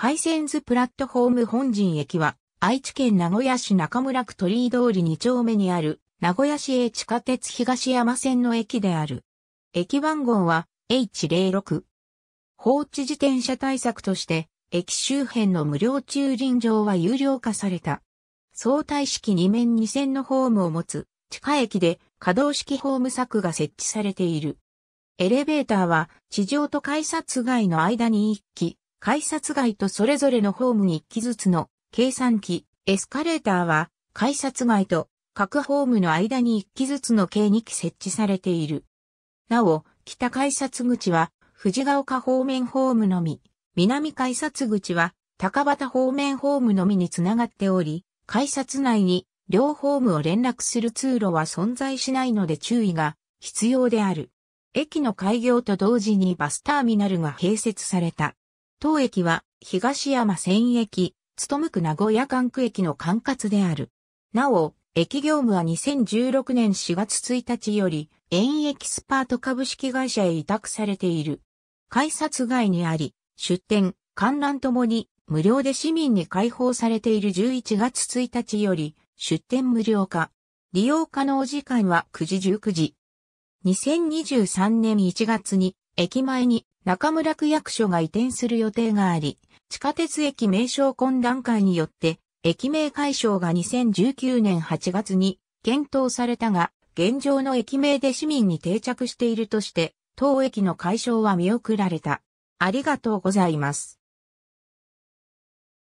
ハイセンズプラットフォーム本陣駅は、愛知県名古屋市中村区鳥居通り2丁目にある、名古屋市営地下鉄東山線の駅である。駅番号は H06。放置自転車対策として、駅周辺の無料駐輪場は有料化された。相対式2面2線のホームを持つ、地下駅で可動式ホーム柵が設置されている。エレベーターは地上と改札外の間に1機、改札外とそれぞれのホーム1機ずつの計算機、エスカレーターは改札外と各ホームの間に1機ずつの計2機設置されている。なお、北改札口は藤ヶ丘方面ホームのみ、南改札口は高畑方面ホームのみにつながっており、改札内に両ホームを連絡する通路は存在しないので注意が必要である。駅の開業と同時にバスターミナルが併設された。当駅は東山線駅、務区名古屋管区駅の管轄である。なお、駅業務は2016年4月1日より、園エキスパート株式会社へ委託されている。改札外にあり、出店、観覧ともに無料で市民に開放されている11月1日より、出店無料化。利用可能時間は9時19時。2023年1月に駅前に中村区役所が移転する予定があり、地下鉄駅名称懇談会によって、駅名解消が2019年8月に検討されたが、現状の駅名で市民に定着しているとして、当駅の解消は見送られた。ありがとうございます。